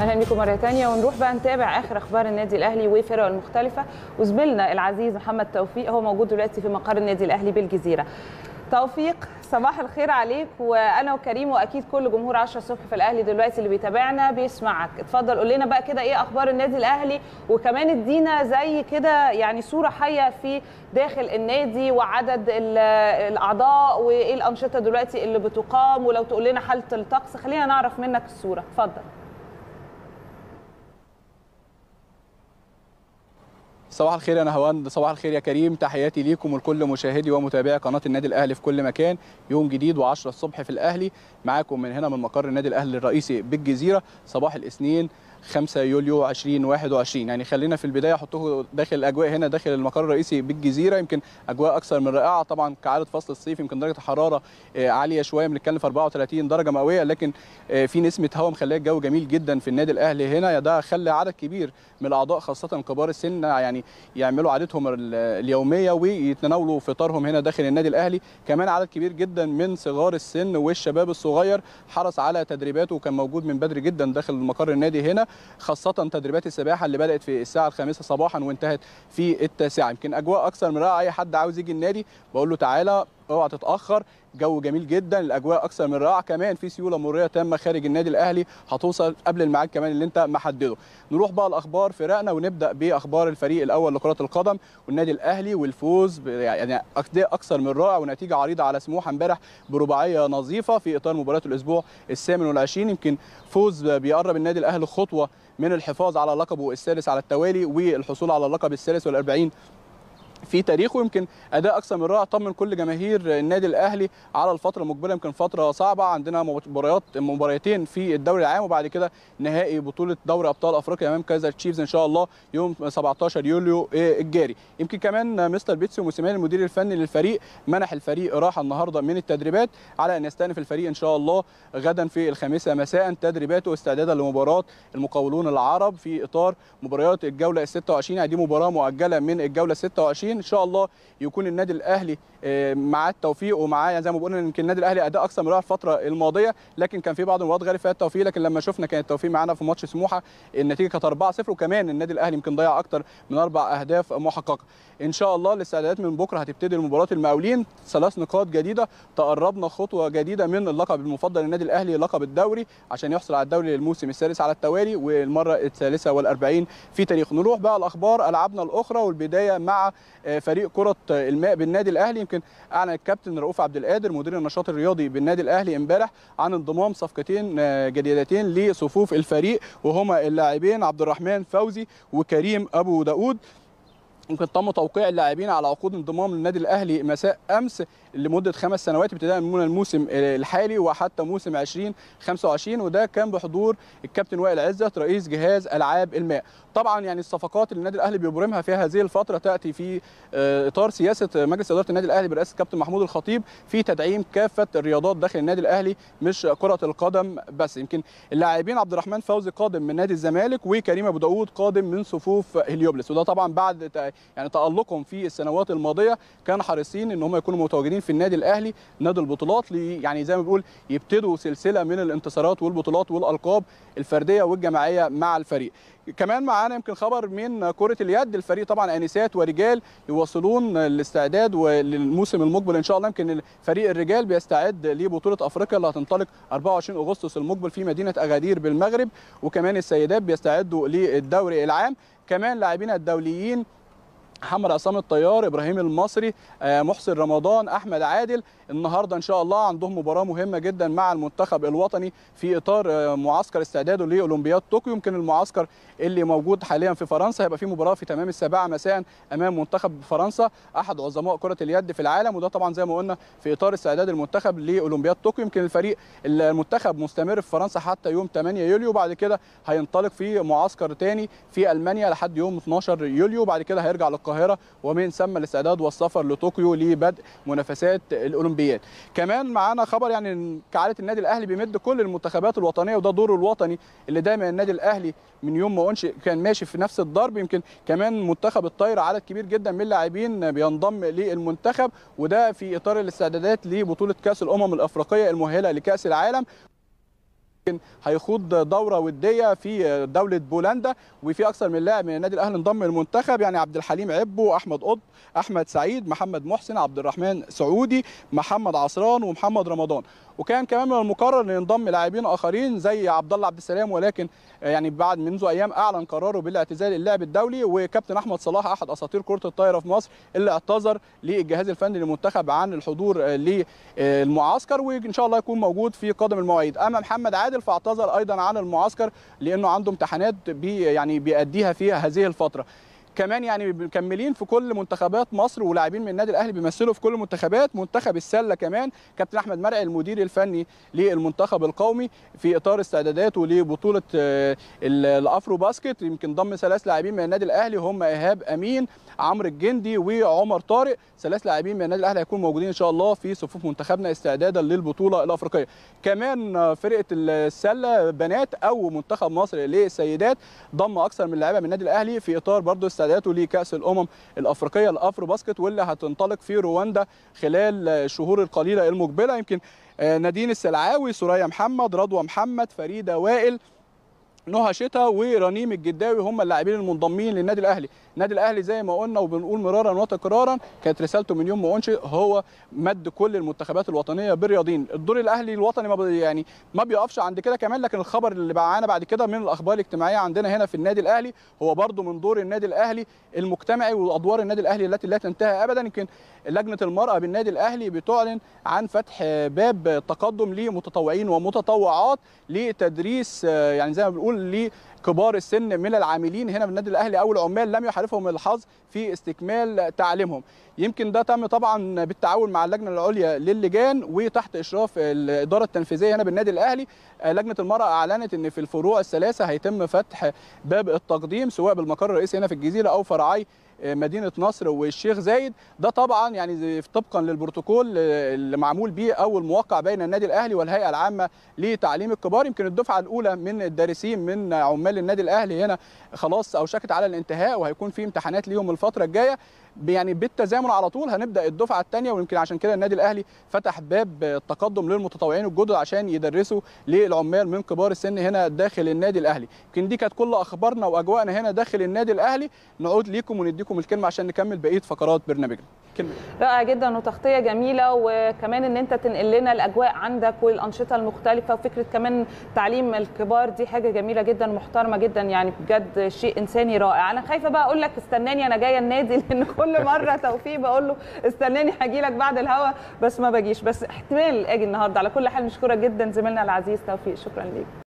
اهلا بيكم مره ثانيه ونروح بقى نتابع اخر اخبار النادي الاهلي وفرقه المختلفه وزميلنا العزيز محمد توفيق هو موجود دلوقتي في مقر النادي الاهلي بالجزيره توفيق صباح الخير عليك وانا وكريم واكيد كل جمهور 10 الصبح في الاهلي دلوقتي اللي بيتابعنا بيسمعك اتفضل قول لنا بقى كده ايه اخبار النادي الاهلي وكمان ادينا زي كده يعني صوره حيه في داخل النادي وعدد الاعضاء وايه الانشطه دلوقتي اللي بتقام ولو تقول لنا حاله الطقس خلينا نعرف منك الصوره اتفضل صباح الخير يا نهوان صباح الخير يا كريم تحياتي ليكم ولكل مشاهدي ومتابعي قناه النادي الاهلي في كل مكان يوم جديد و10 الصبح في الاهلي معاكم من هنا من مقر النادي الاهلي الرئيسي بالجزيره صباح الاثنين 5 يوليو 2021 يعني خلينا في البدايه احطه داخل الاجواء هنا داخل المقر الرئيسي بالجزيره يمكن اجواء اكثر من رائعه طبعا كعاده فصل الصيف يمكن درجه الحراره آه، عاليه شويه بنتكلم في 34 درجه مئويه لكن آه، في نسمه هواء مخليه الجو جميل جدا في النادي الاهلي هنا ده خلى عدد كبير من الاعضاء خاصه كبار السن يعني يعملوا عادتهم اليوميه ويتناولوا فطارهم هنا داخل النادي الاهلي كمان عدد كبير جدا من صغار السن والشباب الصغير حرص على تدريباته وكان موجود من بدري جدا داخل مقر النادي هنا خاصه تدريبات السباحه اللي بدات في الساعه الخامسة صباحا وانتهت في التاسعة يمكن اجواء اكثر من رائعه اي حد عاوز يجي النادي بقول له تعالى اوعى تتاخر جو جميل جدا الاجواء اكثر من رائعه كمان في سيوله مريه تامه خارج النادي الاهلي هتوصل قبل الميعاد كمان اللي انت محدده نروح بقى الاخبار فرقنا ونبدا باخبار الفريق الاول لكره القدم والنادي الاهلي والفوز يعني اكثر من رائع ونتيجه عريضه على سموحه امبارح برباعيه نظيفه في اطار مباراه الاسبوع الثامن والعشرين يمكن فوز بيقرب النادي الاهلي خطوه من الحفاظ على لقبه السادس على التوالي والحصول على اللقب الثالث والأربعين في تاريخه يمكن اداء اكثر من رائع طمن كل جماهير النادي الاهلي على الفتره المقبله يمكن فتره صعبه عندنا مباريات مباريتين في الدوري العام وبعد كده نهائي بطوله دوري ابطال افريقيا امام كايزر تشيفز ان شاء الله يوم 17 يوليو آه، الجاري يمكن كمان مستر بيتسو موسيماني المدير الفني للفريق منح الفريق راحه النهارده من التدريبات على ان يستأنف الفريق ان شاء الله غدا في الخامسه مساء تدريباته استعدادا لمباراه المقاولون العرب في اطار مباريات الجوله ال 26 دي مباراه مؤجله من الجوله 26 ان شاء الله يكون النادي الاهلي آه، معاه التوفيق ومعاه يعني زي ما بقولنا يمكن النادي الاهلي اداء اكثر من رائع الفتره الماضيه لكن كان في بعض المباريات غير فيها التوفيق لكن لما شفنا كان التوفيق معانا في ماتش سموحه النتيجه كانت 4 0 وكمان النادي الاهلي يمكن ضيع اكثر من اربع اهداف محققه ان شاء الله الاستعدادات من بكره هتبتدي مباراه المقاولين ثلاث نقاط جديده تقربنا خطوه جديده من اللقب المفضل للنادي الاهلي لقب الدوري عشان يحصل على الدوري للموسم الثالث على التوالي والمره الثالثه وال40 في تاريخ نروح بقى الاخبار العابنا الاخرى والبدايه مع آه، فريق كره الماء بالنادي الاهلي يمكن اعلن الكابتن رؤوف عبد القادر مدير النشاط الرياضي بالنادي الاهلي امبارح عن انضمام صفقتين آه، جديدتين لصفوف الفريق وهما اللاعبين عبد الرحمن فوزي وكريم ابو داود يمكن تم توقيع اللاعبين على عقود انضمام للنادي الاهلي مساء امس لمده خمس سنوات ابتداء من الموسم الحالي وحتى موسم 2025 وده كان بحضور الكابتن وائل عزت رئيس جهاز العاب الماء طبعا يعني الصفقات اللي النادي الاهلي بيبرمها في هذه الفتره تاتي في آه، اطار سياسه مجلس اداره النادي الاهلي برئاسه الكابتن محمود الخطيب في تدعيم كافه الرياضات داخل النادي الاهلي مش كره القدم بس يمكن اللاعبين عبد الرحمن فوزي قادم من نادي الزمالك وكريم ابو داوود قادم من صفوف هليوبلس وده طبعا بعد يعني تألقهم في السنوات الماضية كان حريصين ان هم يكونوا متواجدين في النادي الأهلي نادي البطولات يعني زي ما بنقول يبتدوا سلسلة من الانتصارات والبطولات والألقاب الفردية والجماعية مع الفريق كمان معانا يمكن خبر من كرة اليد الفريق طبعا انسات ورجال يواصلون الاستعداد للموسم المقبل ان شاء الله يمكن فريق الرجال بيستعد لبطولة افريقيا اللي هتنطلق 24 اغسطس المقبل في مدينة اغادير بالمغرب وكمان السيدات بيستعدوا للدوري العام كمان لاعبين الدوليين محمد عصام الطيار ابراهيم المصري آه، محسن رمضان احمد عادل النهارده ان شاء الله عندهم مباراه مهمه جدا مع المنتخب الوطني في اطار آه، معسكر استعداده لاولمبياد طوكيو يمكن المعسكر اللي موجود حاليا في فرنسا هيبقى في مباراه في تمام السابعه مساء امام منتخب فرنسا احد عظماء كره اليد في العالم وده طبعا زي ما قلنا في اطار استعداد المنتخب لاولمبياد طوكيو يمكن الفريق المنتخب مستمر في فرنسا حتى يوم 8 يوليو بعد كده هينطلق في معسكر تاني في المانيا لحد يوم 12 يوليو بعد كده هيرجع للقاهره ومن ثم الاستعداد والسفر لطوكيو لبدء منافسات الاولمبياد الاولمبياد كمان معانا خبر يعني كعاده النادي الاهلي بيمد كل المنتخبات الوطنيه وده دوره الوطني اللي دايما النادي الاهلي من يوم ما انشئ كان ماشي في نفس الضرب يمكن كمان منتخب الطاير عدد كبير جدا من اللاعبين بينضم للمنتخب وده في اطار الاستعدادات لبطوله كاس الامم الافريقيه المؤهله لكاس العالم هيخوض دوره وديه في دوله بولندا وفي اكثر من لاعب من النادي الاهلي انضم للمنتخب يعني عبد الحليم عبو احمد قطب احمد سعيد محمد محسن عبد الرحمن سعودي محمد عصران ومحمد رمضان وكان كمان من المقرر ان ينضم لاعبين اخرين زي عبد الله عبد السلام ولكن يعني بعد منذ ايام اعلن قراره بالاعتزال اللعب الدولي وكابتن احمد صلاح احد اساطير كره الطايره في مصر اللي اعتذر للجهاز الفني للمنتخب عن الحضور للمعسكر وان شاء الله يكون موجود في قادم المواعيد اما محمد عادل عادل فاعتذر ايضا عن المعسكر لانه عنده امتحانات بي يعني بيأديها في هذه الفتره كمان يعني مكملين في كل منتخبات مصر ولاعبين من النادي الاهلي بيمثلوا في كل منتخبات منتخب السله كمان كابتن احمد مرعي المدير الفني للمنتخب القومي في اطار استعداداته لبطوله آه، الافرو باسكت يمكن ضم ثلاث لاعبين من النادي الاهلي هم ايهاب امين عمرو الجندي وعمر طارق ثلاث لاعبين من النادي الاهلي هيكونوا موجودين ان شاء الله في صفوف منتخبنا استعدادا للبطوله الافريقيه كمان آه، فرقه السله بنات او منتخب مصر للسيدات ضم اكثر من لاعيبه من النادي الاهلي في اطار برضه استعداداته لكاس الامم الافريقيه الافرو باسكت واللي هتنطلق في رواندا خلال الشهور القليله المقبله يمكن آه، نادين السلعاوي سوريا محمد رضوى محمد فريده وائل نهى شتا ورنيم الجداوي هم اللاعبين المنضمين للنادي الاهلي، النادي الاهلي زي ما قلنا وبنقول مرارا وتكرارا كانت رسالته من يوم ما انشئ هو مد كل المنتخبات الوطنيه بالرياضيين، الدور الاهلي الوطني ما يعني ما بيقفش عند كده كمان لكن الخبر اللي معانا بعد كده من الاخبار الاجتماعيه عندنا هنا في النادي الاهلي هو برده من دور النادي الاهلي المجتمعي وادوار النادي الاهلي التي لا تنتهي ابدا يمكن لجنه المراه بالنادي الاهلي بتعلن عن فتح باب تقدم لمتطوعين ومتطوعات لتدريس آه، يعني زي ما بنقول بنقول لكبار السن من العاملين هنا في النادي الاهلي او العمال لم يحالفهم الحظ في استكمال تعليمهم يمكن ده تم طبعا بالتعاون مع اللجنه العليا للجان وتحت اشراف الاداره التنفيذيه هنا بالنادي الاهلي لجنه المراه اعلنت ان في الفروع الثلاثه هيتم فتح باب التقديم سواء بالمقر الرئيسي هنا في الجزيره او فرعي مدينه نصر والشيخ زايد ده طبعا يعني طبقا للبروتوكول اللي معمول بيه او الموقع بين النادي الاهلي والهيئه العامه لتعليم الكبار يمكن الدفعه الاولى من الدارسين من عمال النادي الاهلي هنا خلاص اوشكت على الانتهاء وهيكون في امتحانات ليهم الفتره الجايه يعني بالتزامن على طول هنبدا الدفعه الثانيه ويمكن عشان كده النادي الاهلي فتح باب التقدم للمتطوعين الجدد عشان يدرسوا للعمال من كبار السن هنا داخل النادي الاهلي يمكن دي كانت كل اخبارنا واجواءنا هنا داخل النادي الاهلي نعود ليكم ونديكم الكلمه عشان نكمل بقيه فقرات برنامجنا رائع جدا وتغطيه جميله وكمان ان انت تنقل لنا الاجواء عندك والانشطه المختلفه وفكره كمان تعليم الكبار دي حاجه جميله جدا محترمه جدا يعني بجد شيء انساني رائع انا خايفه بقى اقول لك استناني انا جايه النادي لان كل مره توفيق بقول له استناني هاجي لك بعد الهوا بس ما بجيش بس احتمال اجي النهارده على كل حال مشكوره جدا زميلنا العزيز توفيق شكرا ليك